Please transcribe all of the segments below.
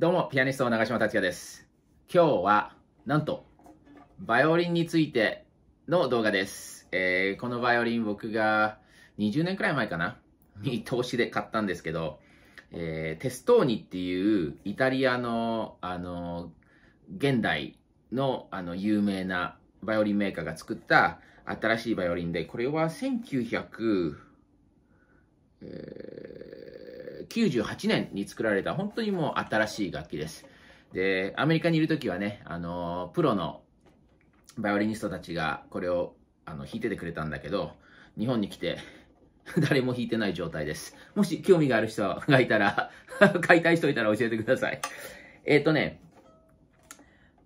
どうも、ピアニストの長島達也です。今日は、なんと、バイオリンについての動画です。えー、このバイオリン僕が20年くらい前かなに投資で買ったんですけど、えー、テストーニっていうイタリアの、あの、現代の、あの、有名なバイオリンメーカーが作った新しいバイオリンで、これは1900、えー1998年に作られた本当にもう新しい楽器です。で、アメリカにいる時はね、あの、プロのバイオリニストたちがこれをあの弾いててくれたんだけど、日本に来て 誰も弾いてない状態です。もし興味がある人がいたら 解体しといたら教えてください。えっ、ー、とね、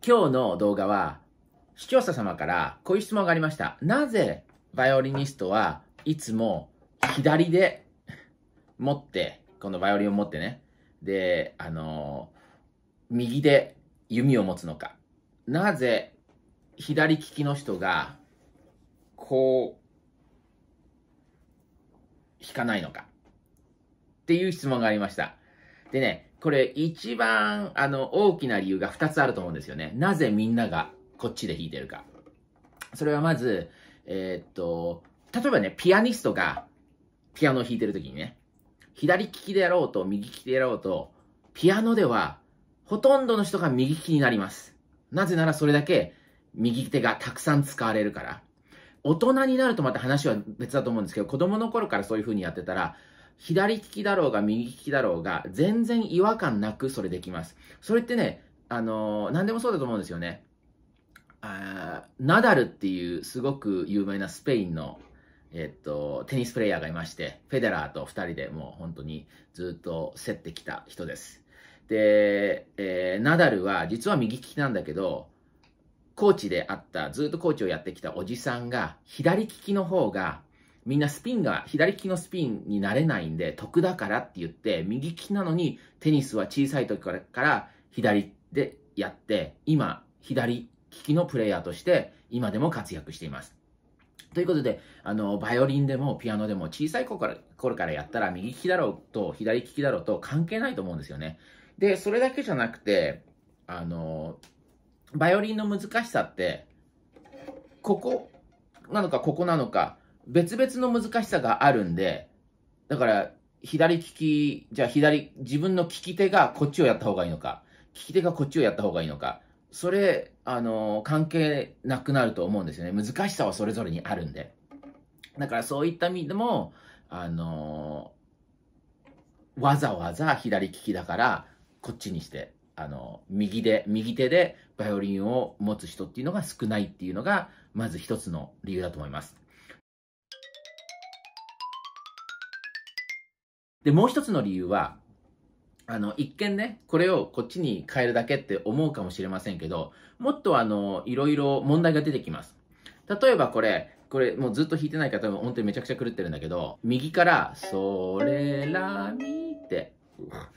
今日の動画は視聴者様からこういう質問がありました。なぜバイオリニストはいつも左で持ってこのバイオリンを持ってね、で、あのー、右で弓を持つのか。なぜ、左利きの人が、こう、弾かないのか。っていう質問がありました。でね、これ一番、あの、大きな理由が2つあると思うんですよね。なぜみんながこっちで弾いてるか。それはまず、えー、っと、例えばね、ピアニストがピアノを弾いてる時にね、左利きでやろうと右利きでやろうと、ピアノではほとんどの人が右利きになります。なぜならそれだけ右手がたくさん使われるから。大人になるとまた話は別だと思うんですけど、子供の頃からそういう風にやってたら、左利きだろうが右利きだろうが、全然違和感なくそれできます。それってね、あのー、何でもそうだと思うんですよね。あナダルっていうすごく有名なスペインのえっと、テニスプレーヤーがいまして、フェデラーと2人でもう本当にずっと競ってきた人です。で、えー、ナダルは実は右利きなんだけど、コーチであった、ずっとコーチをやってきたおじさんが、左利きの方が、みんなスピンが、左利きのスピンになれないんで、得だからって言って、右利きなのに、テニスは小さい時から左でやって、今、左利きのプレイヤーとして、今でも活躍しています。ということで、あの、バイオリンでもピアノでも小さい頃から頃からやったら右利きだろうと左利きだろうと関係ないと思うんですよね。で、それだけじゃなくて、あの、バイオリンの難しさって、ここなのかここなのか、別々の難しさがあるんで、だから、左利き、じゃあ左、自分の利き手がこっちをやった方がいいのか、利き手がこっちをやった方がいいのか、それ、あの、関係なくなると思うんですよね。難しさはそれぞれにあるんで。だからそういった意味でも、あの、わざわざ左利きだから、こっちにして、あの、右で、右手でバイオリンを持つ人っていうのが少ないっていうのが、まず一つの理由だと思います。で、もう一つの理由は、あの、一見ね、これをこっちに変えるだけって思うかもしれませんけど、もっとあの、いろいろ問題が出てきます。例えばこれ、これもうずっと弾いてない方も本当にめちゃくちゃ狂ってるんだけど、右から、それらみって、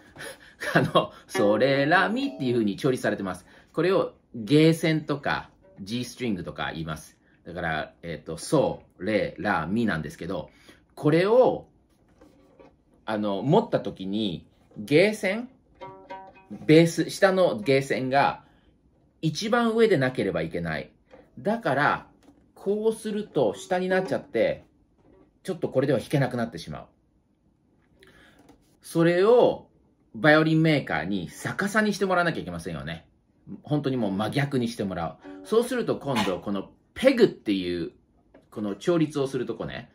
あの、それらみっていう風に調理されてます。これをゲーセンとか G ストリングとか言います。だから、えっ、ー、と、ソ、レ、ラ、ミなんですけど、これを、あの、持った時に、ゲーセンベース、下のゲーセンが一番上でなければいけない。だから、こうすると下になっちゃって、ちょっとこれでは弾けなくなってしまう。それを、バイオリンメーカーに逆さにしてもらわなきゃいけませんよね。本当にもう真逆にしてもらう。そうすると今度、このペグっていう、この調律をするとこね、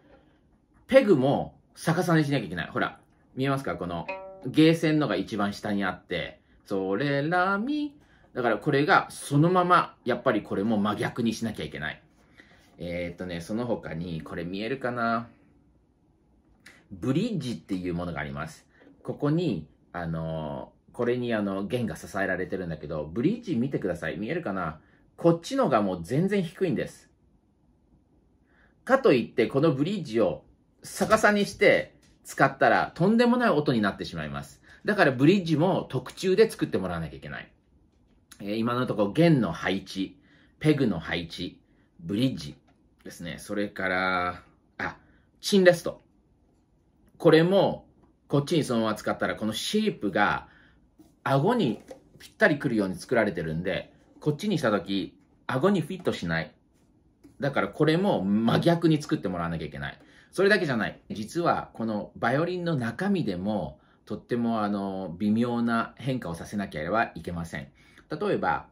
ペグも逆さにしなきゃいけない。ほら、見えますかこのゲーセンのが一番下にあって、それらみ、だからこれがそのまま、やっぱりこれも真逆にしなきゃいけない。えー、っとね、その他に、これ見えるかなブリッジっていうものがあります。ここに、あのこれにあの、弦が支えられてるんだけど、ブリッジ見てください。見えるかなこっちのがもう全然低いんです。かといって、このブリッジを逆さにして、使ったらとんでもない音になってしまいます。だからブリッジも特注で作ってもらわなきゃいけない。えー、今のところ弦の配置、ペグの配置、ブリッジですね。それから、あ、チンレスト。これも、こっちにそのまま使ったら、このシープが、顎にぴったりくるように作られてるんで、こっちにしたとき、顎にフィットしない。だからこれも真逆に作ってもらわなきゃいけない。それだけじゃない。実はこのバイオリンの中身でもとってもあの微妙な変化をさせなければいけません。例えば、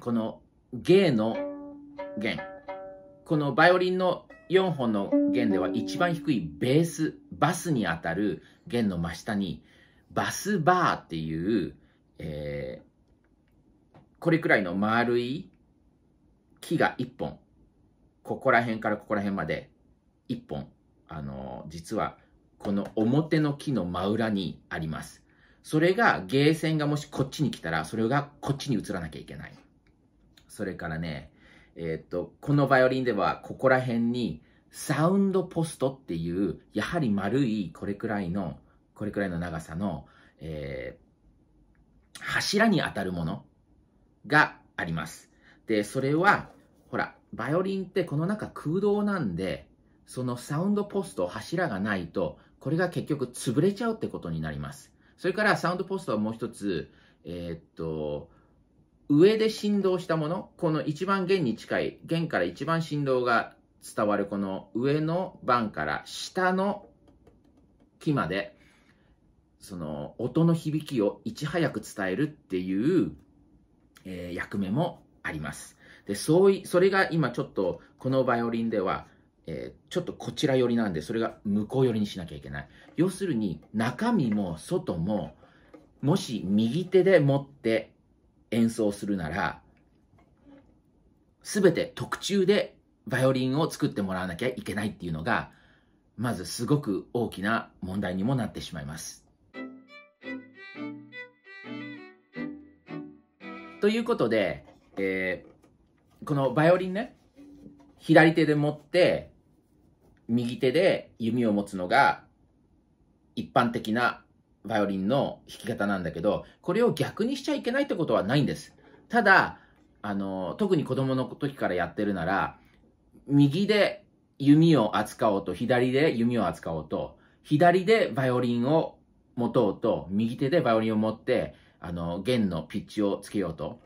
この芸の弦。このバイオリンの4本の弦では一番低いベース、バスにあたる弦の真下にバスバーっていう、えー、これくらいの丸い木が1本ここら辺からここら辺まで1本、あの、実はこの表の木の真裏にあります。それが、ゲーセンがもしこっちに来たら、それがこっちに移らなきゃいけない。それからね、えー、っと、このバイオリンでは、ここら辺に、サウンドポストっていう、やはり丸い、これくらいの、これくらいの長さの、えー、柱に当たるものがあります。で、それは、ほら、バイオリンってこの中空洞なんで、そのサウンドポスト、柱がないと、これが結局潰れちゃうってことになります。それからサウンドポストはもう一つ、えー、っと、上で振動したもの、この一番弦に近い、弦から一番振動が伝わるこの上の番から下の木まで、その音の響きをいち早く伝えるっていう、えー、役目もあります。で、そうい、それが今ちょっとこのバイオリンではえー、ちょっとこちら寄りなんで、それが向こう寄りにしなきゃいけない。要するに、中身も外も、もし右手で持って演奏するなら、すべて特注でバイオリンを作ってもらわなきゃいけないっていうのが、まずすごく大きな問題にもなってしまいます。ということで、えー、このバイオリンね、左手で持って右手で弓を持つのが一般的なバイオリンの弾き方なんだけど、これを逆にしちゃいけないってことはないんです。ただ、あの、特に子供の時からやってるなら、右で弓を扱おうと、左で弓を扱おうと、左でバイオリンを持とうと、右手でバイオリンを持って、あの、弦のピッチをつけようと。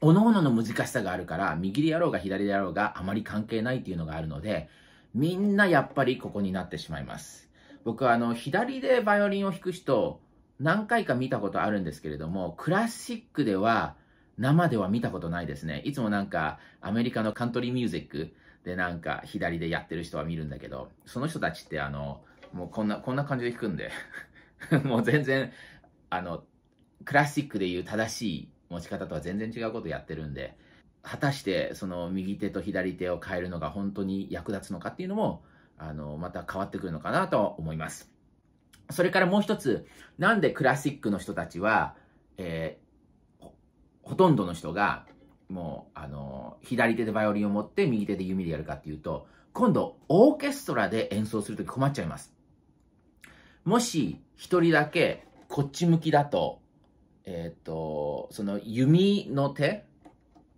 各々の難しさがあるから、右でやろうが左でやろうがあまり関係ないっていうのがあるので、みんなやっぱりここになってしまいます。僕はあの、左でバイオリンを弾く人、何回か見たことあるんですけれども、クラシックでは、生では見たことないですね。いつもなんか、アメリカのカントリーミュージックでなんか、左でやってる人は見るんだけど、その人たちってあの、もうこんな、こんな感じで弾くんで もう全然、あの、クラシックでいう正しい持ち方とは全然違うことやってるんで、果たしてその右手と左手を変えるのが本当に役立つのかっていうのも、あの、また変わってくるのかなと思います。それからもう一つ、なんでクラシックの人たちは、えー、ほとんどの人が、もう、あの、左手でバイオリンを持って右手で弓でやるかっていうと、今度、オーケストラで演奏するとき困っちゃいます。もし、一人だけ、こっち向きだと、えっ、ー、と、その弓の手、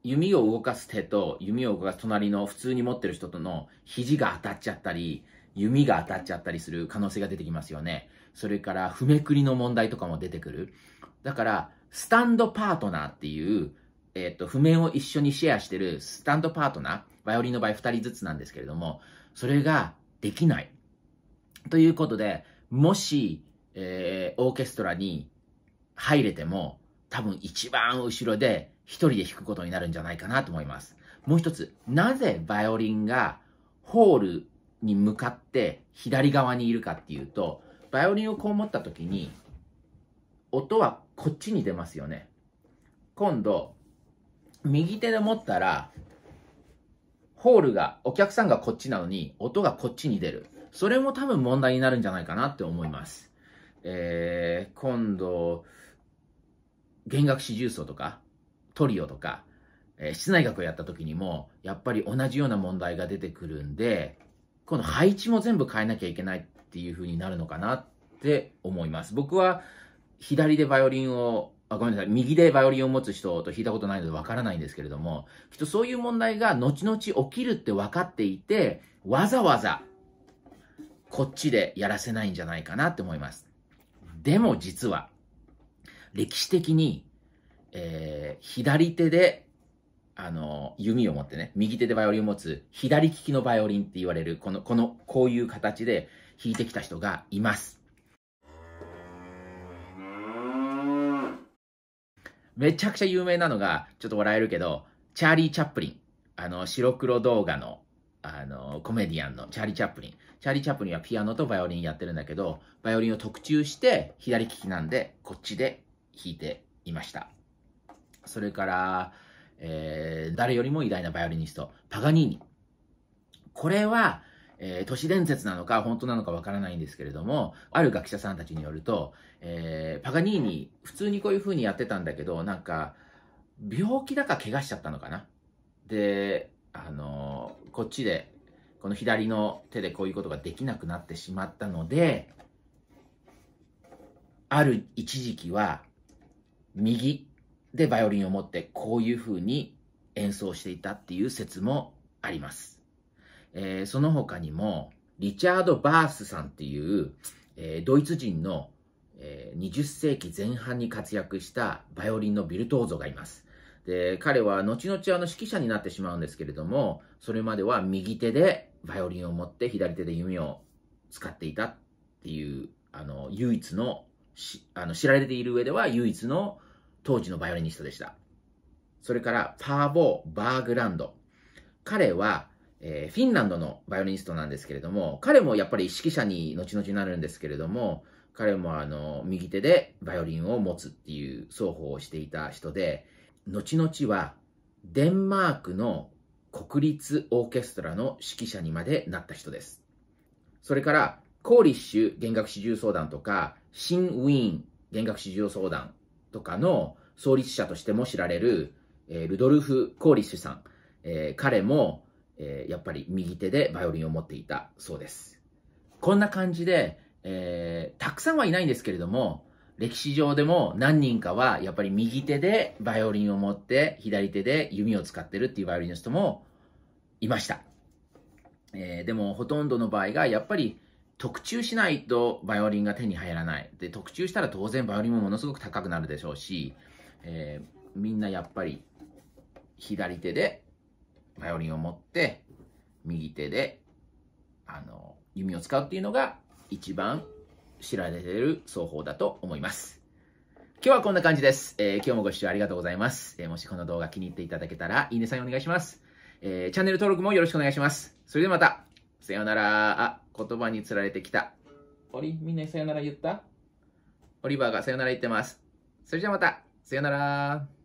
弓を動かす手と弓を動かす隣の普通に持ってる人との肘が当たっちゃったり、弓が当たっちゃったりする可能性が出てきますよね。それから、踏めくりの問題とかも出てくる。だから、スタンドパートナーっていう、えっ、ー、と、譜面を一緒にシェアしてるスタンドパートナー、バイオリンの場合2人ずつなんですけれども、それができない。ということで、もし、えー、オーケストラに入れても、多分一番後ろで一人で弾くことになるんじゃないかなと思います。もう一つ、なぜバイオリンがホールに向かって左側にいるかっていうと、バイオリンをこう持った時に、音はこっちに出ますよね。今度、右手で持ったら、ホールが、お客さんがこっちなのに、音がこっちに出る。それも多分問題になるんじゃないかなって思います。えー、今度、弦楽四重奏とか、トリオとか、え室内学をやった時にも、やっぱり同じような問題が出てくるんで、この配置も全部変えなきゃいけないっていう風になるのかなって思います。僕は左でバイオリンを、あごめんなさい、右でバイオリンを持つ人と弾いたことないのでわからないんですけれども、きっとそういう問題が後々起きるって分かっていて、わざわざこっちでやらせないんじゃないかなって思います。でも実は、歴史的にえー、左手で、あの、弓を持ってね、右手でバイオリンを持つ、左利きのバイオリンって言われる、この、この、こういう形で弾いてきた人がいます。めちゃくちゃ有名なのが、ちょっと笑えるけど、チャーリー・チャップリン。あの、白黒動画の、あの、コメディアンのチャーリー・チャップリン。チャーリー・チャップリンはピアノとバイオリンやってるんだけど、バイオリンを特注して、左利きなんで、こっちで弾いていました。それから、えー、誰よりも偉大なバイオリニスト、パガニーニ。これは、えー、都市伝説なのか本当なのかわからないんですけれども、ある学者さんたちによると、えー、パガニーニ、普通にこういう風にやってたんだけど、なんか、病気だか怪我しちゃったのかな。で、あのー、こっちで、この左の手でこういうことができなくなってしまったので、ある一時期は、右で、バイオリンを持ってこういう風に演奏していたっていう説もあります。えー、その他にも、リチャード・バースさんっていう、えー、ドイツ人の、えー、20世紀前半に活躍したバイオリンのビルトーゾがいます。で、彼は後々あの指揮者になってしまうんですけれども、それまでは右手でバイオリンを持って左手で弓を使っていたっていう、あの、唯一の、あの知られている上では唯一の当時のバイオリニストでした。それから、パーボー・バーグランド。彼は、えー、フィンランドのバイオリニストなんですけれども、彼もやっぱり指揮者に後々なるんですけれども、彼もあの、右手でバイオリンを持つっていう双方をしていた人で、後々は、デンマークの国立オーケストラの指揮者にまでなった人です。それから、コーリッシュ弦楽四重奏団とか、シン・ウィーン弦楽四重奏団とかの創立者としても知られる、えー、ルドルフ・コーリッシュさん、えー、彼も、えー、やっぱり右手でバイオリンを持っていたそうです。こんな感じで、えー、たくさんはいないんですけれども、歴史上でも何人かはやっぱり右手でバイオリンを持って左手で弓を使ってるっていうバイオリニストもいました。えー、でもほとんどの場合がやっぱり特注しないとバイオリンが手に入らない。で、特注したら当然バイオリンもものすごく高くなるでしょうし、えー、みんなやっぱり左手でバイオリンを持って、右手で、あの、弓を使うっていうのが一番知られてる奏法だと思います。今日はこんな感じです。えー、今日もご視聴ありがとうございます。えー、もしこの動画気に入っていただけたら、いいねさんお願いします。えー、チャンネル登録もよろしくお願いします。それではまた。さようなら。言葉につられてきた。オリ、みんなさよなら言ったオリバーがさよなら言ってます。それじゃあまた、さよなら。